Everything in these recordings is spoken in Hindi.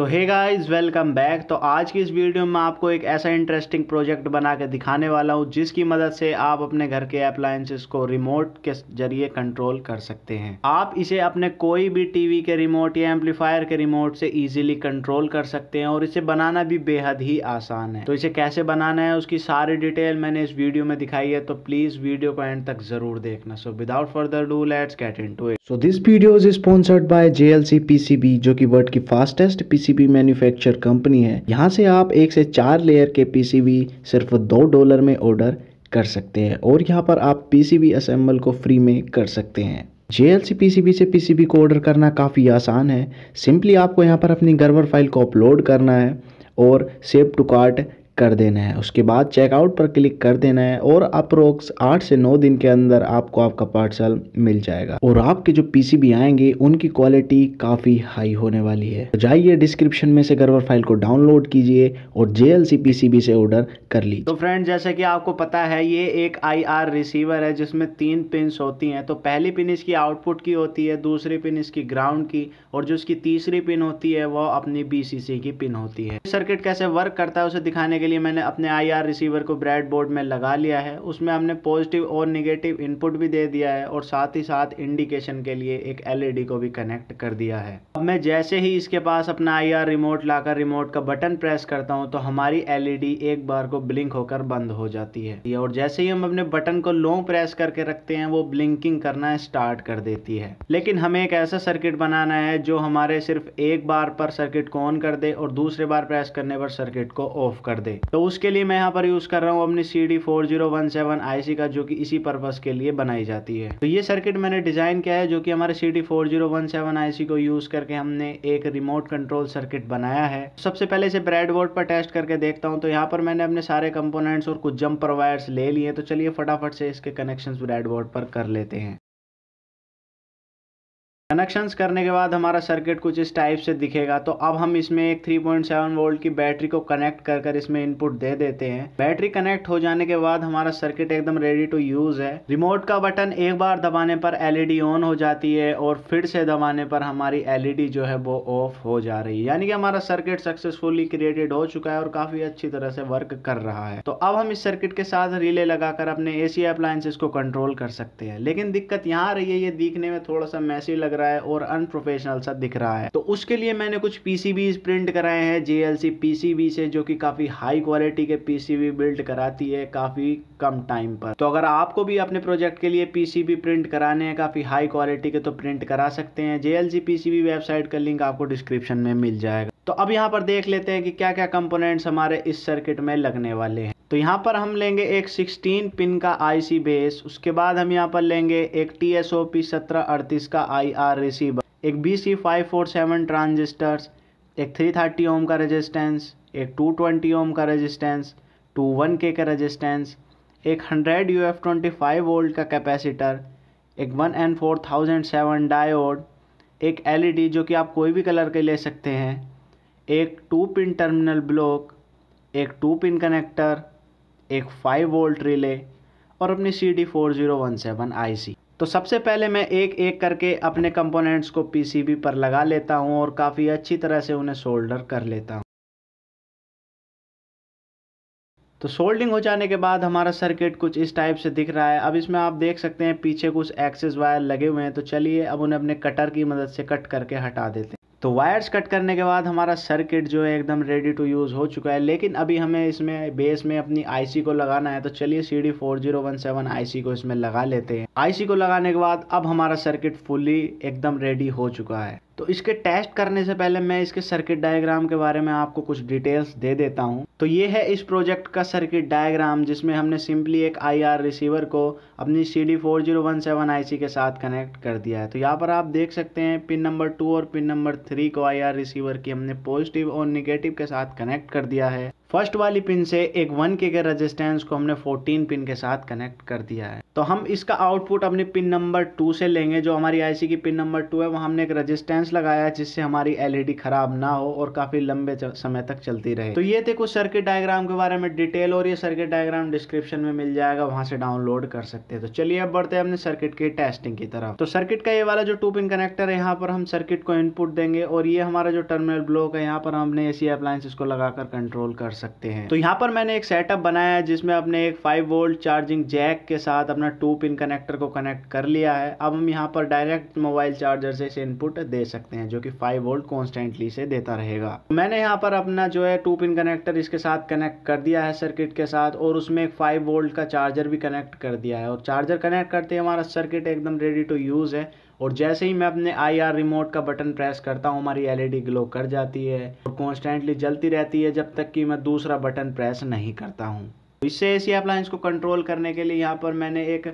तो हे गाइस वेलकम बैक तो आज की इस वीडियो में आपको एक ऐसा इंटरेस्टिंग प्रोजेक्ट बना के दिखाने वाला हूँ जिसकी मदद से आप अपने घर के अप्लायंसेस को रिमोट के जरिए कंट्रोल कर सकते हैं आप इसे अपने कोई भी टीवी के रिमोट या एम्पलीफायर के रिमोट से इजीली कंट्रोल कर सकते हैं और इसे बनाना भी बेहद ही आसान है तो इसे कैसे बनाना है उसकी सारी डिटेल मैंने इस वीडियो में दिखाई है तो प्लीज वीडियो को एंड तक जरूर देखना so without further do let's get to it so this video is sponsored by J PCB जो की वर्ल्ड की fastest PC PCB manufacture company है यहाँ से आप एक से चार लेयर के पीसीबी सिर्फ दो डॉलर में ऑर्डर कर सकते हैं और यहाँ पर आप पीसीबी असेंबल को फ्री में कर सकते हैं जे एल से पीसीबी को ऑर्डर करना काफ़ी आसान है सिंपली आपको यहाँ पर अपनी गर्वर फाइल को अपलोड करना है और सेव टू कार्ट कर देना है उसके बाद चेकआउट पर क्लिक कर देना है और अप्रोक्स आठ से नौ दिन के अंदर आपको आपका पार्सल मिल जाएगा और आपके जो पीसीबी आएंगे उनकी क्वालिटी काफ़ी हाई होने वाली है तो जाइए डिस्क्रिप्शन में से गर्वर फाइल को डाउनलोड कीजिए और जे पीसीबी से ऑर्डर कर लीजिए तो फ्रेंड जैसे कि आपको पता है ये एक आई रिसीवर है जिसमें तीन पिन होती है तो पहली पिन इसकी आउटपुट की होती है दूसरी पिन इसकी ग्राउंड की और जो इसकी तीसरी पिन होती है वो अपनी बीसीसी की पिन होती है सर्किट कैसे वर्क करता है उसे दिखाने के लिए मैंने अपने आईआर रिसीवर को ब्रेड बोर्ड में लगा लिया है उसमें हमने पॉजिटिव और निगेटिव इनपुट भी दे दिया है और साथ ही साथ इंडिकेशन के लिए एक एलईडी e को भी कनेक्ट कर दिया है अब मैं जैसे ही इसके पास अपना आईआर रिमोट लाकर रिमोट का बटन प्रेस करता हूँ तो हमारी डी e एक बार को ब्लिंक होकर बंद हो जाती है और जैसे ही हम अपने बटन को लॉन्ग प्रेस करके रखते हैं वो ब्लिंकिंग करना स्टार्ट कर देती है लेकिन हमें एक ऐसा सर्किट बनाना है जो हमारे सिर्फ एक बार पर सर्किट को ऑन कर दे और दूसरे बार प्रेस करने पर सर्किट को ऑफ कर दे दे तो उसके लिए मैं यहाँ पर यूज कर रहा हूँ अपनी C D four zero one seven I C का जो कि इसी पर्पज के लिए बनाई जाती है तो ये सर्किट मैंने डिजाइन किया है जो कि हमारे C D four zero one seven I C को यूज करके हमने एक रिमोट कंट्रोल सर्किट बनाया है सबसे पहले इसे ब्रेड बोर्ड पर टेस्ट करके देखता हूँ तो यहाँ पर मैंने अपने सारे कंपोनेंट्स और कुछ जंपर वायर्स ले लिए तो चलिए फटाफट से इसके कनेक्शन ब्रेड बोर्ड पर कर लेते हैं कनेक्शंस करने के बाद हमारा सर्किट कुछ इस टाइप से दिखेगा तो अब हम इसमें एक 3.7 वोल्ट की बैटरी को कनेक्ट कर कर इसमें इनपुट दे देते हैं बैटरी कनेक्ट हो जाने के बाद हमारा सर्किट एकदम रेडी टू यूज़ है रिमोट का बटन एक बार दबाने पर एलईडी ऑन हो जाती है और फिर से दबाने पर हमारी एलईडी जो है वो ऑफ हो जा रही है यानी कि हमारा सर्किट सक्सेसफुली क्रिएटेड हो चुका है और काफ़ी अच्छी तरह से वर्क कर रहा है तो अब हम इस सर्किट के साथ रिले लगाकर अपने ए सी को कंट्रोल कर सकते हैं लेकिन दिक्कत यहाँ रही है ये दिखने में थोड़ा सा मैसेज लग रहा रहा है और अनप्रोफेशनल सा दिख रहा है तो उसके लिए मैंने कुछ पीसीबी प्रिंट कराए हैं जेएलसी पीसीबी से जो कि काफी हाई क्वालिटी के पीसीबी बिल्ड कराती है काफी कम टाइम पर तो अगर आपको भी अपने प्रोजेक्ट के लिए पीसीबी प्रिंट कराने हैं काफी हाई क्वालिटी के तो प्रिंट करा सकते हैं जेएलसी पीसीबी वेबसाइट का लिंक आपको डिस्क्रिप्शन में मिल जाएगा तो अब यहाँ पर देख लेते हैं कि क्या क्या कंपोनेंट्स हमारे इस सर्किट में लगने वाले हैं तो यहाँ पर हम लेंगे एक 16 पिन का आईसी बेस उसके बाद हम यहाँ पर लेंगे एक टी एस ओ पी सत्रह अड़तीस का आईआर रिसीवर एक B C five four seven transistors एक थ्री थर्टी ओम का रेजिस्टेंस एक टू ट्वेंटी ओम का रेजिस्टेंस टू वन के का रेजिस्टेंस एक hundred U F twenty five volt का कैपेसिटर एक one N four thousand seven diode एक डी e जो कि आप कोई भी कलर के ले सकते हैं एक टू पिन टर्मिनल ब्लॉक एक टू पिन कनेक्टर एक 5 वोल्ट रिले और अपनी सी डी फोर जीरो तो सबसे पहले मैं एक एक करके अपने कंपोनेंट्स को पीसीबी पर लगा लेता हूं और काफ़ी अच्छी तरह से उन्हें सोल्डर कर लेता हूं तो सोल्डिंग हो जाने के बाद हमारा सर्किट कुछ इस टाइप से दिख रहा है अब इसमें आप देख सकते हैं पीछे कुछ एक्सेस वायर लगे हुए हैं तो चलिए अब उन्हें अपने कटर की मदद से कट करके हटा देते हैं तो वायर्स कट करने के बाद हमारा सर्किट जो है एकदम रेडी टू यूज़ हो चुका है लेकिन अभी हमें इसमें बेस में अपनी आईसी को लगाना है तो चलिए C D four zero one seven C को इसमें लगा लेते हैं आईसी को लगाने के बाद अब हमारा सर्किट फुली एकदम रेडी हो चुका है तो इसके टेस्ट करने से पहले मैं इसके सर्किट डायग्राम के बारे में आपको कुछ डिटेल्स दे देता हूँ तो ये है इस प्रोजेक्ट का सर्किट डायग्राम जिसमें हमने सिंपली एक आईआर रिसीवर को अपनी C D four zero one seven I C के साथ कनेक्ट कर दिया है तो यहाँ पर आप देख सकते हैं पिन नंबर टू और पिन नंबर थ्री को आई रिसीवर की हमने पॉजिटिव और निगेटिव के साथ कनेक्ट कर दिया है फर्स्ट वाली पिन से एक वन के के रजिस्टेंस को हमने फोर्टीन पिन के साथ कनेक्ट कर दिया है तो हम इसका आउटपुट अपने पिन नंबर टू से लेंगे जो हमारी आईसी की पिन नंबर टू है वहाँ हमने एक रेजिस्टेंस लगाया है जिससे हमारी एलईडी e ख़राब ना हो और काफ़ी लंबे समय तक चलती रहे तो ये थे कुछ सर्किट डायग्राम के बारे में डिटेल और ये सर्किट डायग्राम डिस्क्रिप्शन में मिल जाएगा वहाँ से डाउनलोड कर सकते हैं तो चलिए अब बढ़ते हैं अपने सर्किट की टेस्टिंग की तरफ तो सर्किट का ये वाला जो टू पिन कनेक्टर है यहाँ पर हम सर्किट को इनपुट देंगे और ये हमारा जो टर्मिनल ब्लॉक है यहाँ पर हम अपने सी अप्लायंसेस को लगाकर कंट्रोल कर सकते हैं तो यहाँ पर मैंने एक सेटअप बनाया है जिसमें अपने एक फाइव वोल्ट चार्जिंग जैक के साथ अपना अपना टू पिन कनेक्टर को कनेक्ट कर लिया है अब हम यहाँ पर डायरेक्ट मोबाइल चार्जर से इसे इनपुट दे सकते हैं जो कि फाइव वोल्ट कॉन्स्टेंटली से देता रहेगा मैंने यहाँ पर अपना जो है टू पिन कनेक्टर इसके साथ कनेक्ट कर दिया है सर्किट के साथ और उसमें एक फाइव वोल्ट का चार्जर भी कनेक्ट कर दिया है और चार्जर कनेक्ट करते ही हमारा सर्किट एकदम रेडी टू यूज़ है और जैसे ही मैं अपने आईआर रिमोट का बटन प्रेस करता हूँ हमारी एलईडी ग्लो e कर जाती है और कॉन्स्टेंटली जलती रहती है जब तक कि मैं दूसरा बटन प्रेस नहीं करता हूँ तो इससे एसी अप्लायंस को कंट्रोल करने के लिए यहाँ पर मैंने एक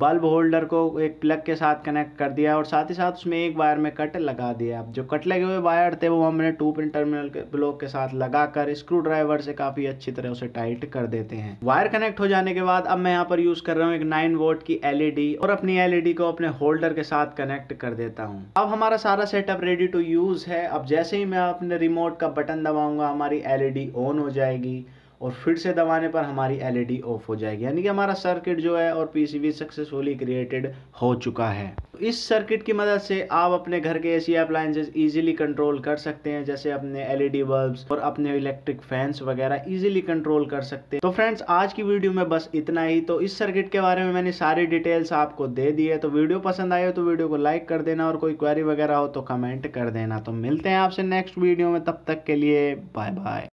बल्ब होल्डर को एक प्लग के साथ कनेक्ट कर दिया और साथ ही साथ उसमें एक वायर में कट लगा दिया जो कट लगे हुए वायर थे वो हमने टू पिन टर्मिनल के ब्लॉक के साथ लगाकर स्क्रू ड्राइवर से काफी अच्छी तरह उसे टाइट कर देते हैं वायर कनेक्ट हो जाने के बाद अब मैं यहाँ पर यूज कर रहा हूँ एक नाइन वोट की एलईडी e और अपनी एलईडी e को अपने होल्डर के साथ कनेक्ट कर देता हूँ अब हमारा सारा सेटअप रेडी टू यूज है अब जैसे ही मैं अपने रिमोट का बटन दबाऊंगा हमारी एलईडी ऑन e हो जाएगी और फिर से दबाने पर हमारी एलईडी ऑफ e हो जाएगी यानी कि हमारा सर्किट जो है और पीसीबी सक्सेसफुली क्रिएटेड हो चुका है तो इस सर्किट की मदद से आप अपने घर के एसी अप्लायंसेज इजीली कंट्रोल कर सकते हैं जैसे अपने एलईडी बल्ब्स e और अपने इलेक्ट्रिक फैंस वगैरह इजीली कंट्रोल कर सकते हैं तो फ्रेंड्स आज की वीडियो में बस इतना ही तो इस सर्किट के बारे में मैंने सारी डिटेल्स आपको दे दी है तो वीडियो पसंद आए तो वीडियो को लाइक कर देना और कोई क्वारी वगैरह हो तो कमेंट कर देना तो मिलते हैं आपसे नेक्स्ट वीडियो में तब तक के लिए बाय बाय